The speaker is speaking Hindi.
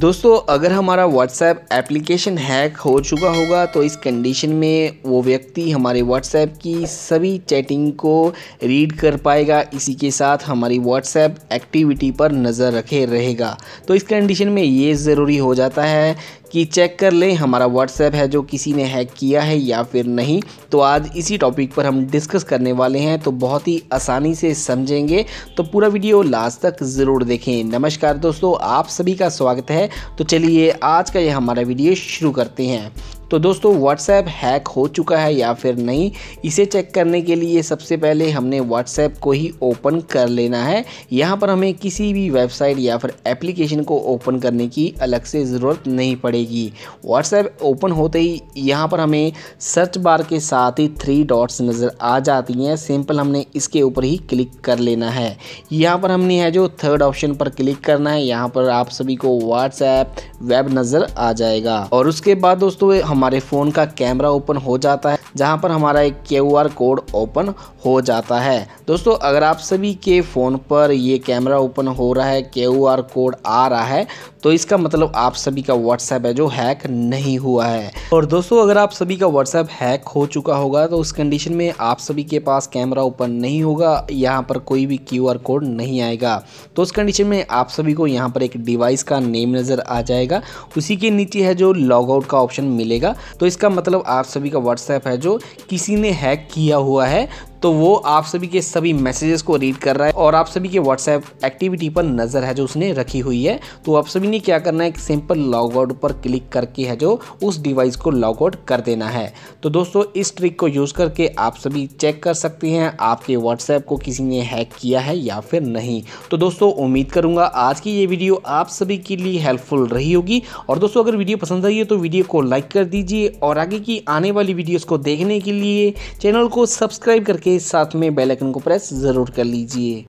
दोस्तों अगर हमारा व्हाट्सएप एप्लीकेशन हैक हो चुका होगा तो इस कंडीशन में वो व्यक्ति हमारे व्हाट्सएप की सभी चैटिंग को रीड कर पाएगा इसी के साथ हमारी व्हाट्सएप एक्टिविटी पर नज़र रखे रहेगा तो इस कंडीशन में ये ज़रूरी हो जाता है कि चेक कर लें हमारा व्हाट्सएप है जो किसी ने हैक किया है या फिर नहीं तो आज इसी टॉपिक पर हम डिस्कस करने वाले हैं तो बहुत ही आसानी से समझेंगे तो पूरा वीडियो लास्ट तक ज़रूर देखें नमस्कार दोस्तों आप सभी का स्वागत है तो चलिए आज का ये हमारा वीडियो शुरू करते हैं तो दोस्तों व्हाट्सएप हैक हो चुका है या फिर नहीं इसे चेक करने के लिए सबसे पहले हमने व्हाट्सएप को ही ओपन कर लेना है यहाँ पर हमें किसी भी वेबसाइट या फिर एप्लीकेशन को ओपन करने की अलग से ज़रूरत नहीं पड़ेगी व्हाट्सएप ओपन होते ही यहाँ पर हमें सर्च बार के साथ ही थ्री डॉट्स नज़र आ जाती हैं सिंपल हमने इसके ऊपर ही क्लिक कर लेना है यहाँ पर हमने है जो थर्ड ऑप्शन पर क्लिक करना है यहाँ पर आप सभी को व्हाट्सएप वेब नज़र आ जाएगा और उसके बाद दोस्तों हम हमारे फ़ोन का कैमरा ओपन हो जाता है जहां पर हमारा एक क्यू कोड ओपन हो जाता है दोस्तों अगर आप सभी के फ़ोन पर ये कैमरा ओपन हो रहा है क्यू कोड आ रहा है तो इसका मतलब आप सभी का व्हाट्सएप है जो हैक नहीं हुआ है और दोस्तों अगर आप सभी का व्हाट्सएप हैक हो चुका होगा तो उस कंडीशन में आप सभी के पास कैमरा ओपन नहीं होगा यहाँ पर कोई भी क्यू कोड नहीं आएगा तो उस कंडीशन में आप सभी को यहाँ पर एक डिवाइस का नेम नज़र आ जाएगा उसी के नीचे है जो लॉगआउट का ऑप्शन मिलेगा तो इसका मतलब आप सभी का व्हाट्सएप है जो किसी ने हैक किया हुआ है तो वो आप सभी के सभी मैसेजेस को रीड कर रहा है और आप सभी के व्हाट्सएप एक्टिविटी पर नज़र है जो उसने रखी हुई है तो आप सभी ने क्या करना है एक सिंपल लॉगआउट पर क्लिक करके है जो उस डिवाइस को लॉगआउट कर देना है तो दोस्तों इस ट्रिक को यूज़ करके आप सभी चेक कर सकते हैं आपके व्हाट्सएप को किसी ने हैक किया है या फिर नहीं तो दोस्तों उम्मीद करूँगा आज की ये वीडियो आप सभी के लिए हेल्पफुल रही होगी और दोस्तों अगर वीडियो पसंद आई है तो वीडियो को लाइक कर दीजिए और आगे की आने वाली वीडियोज़ को देखने के लिए चैनल को सब्सक्राइब करके के साथ में बेल आइकन को प्रेस ज़रूर कर लीजिए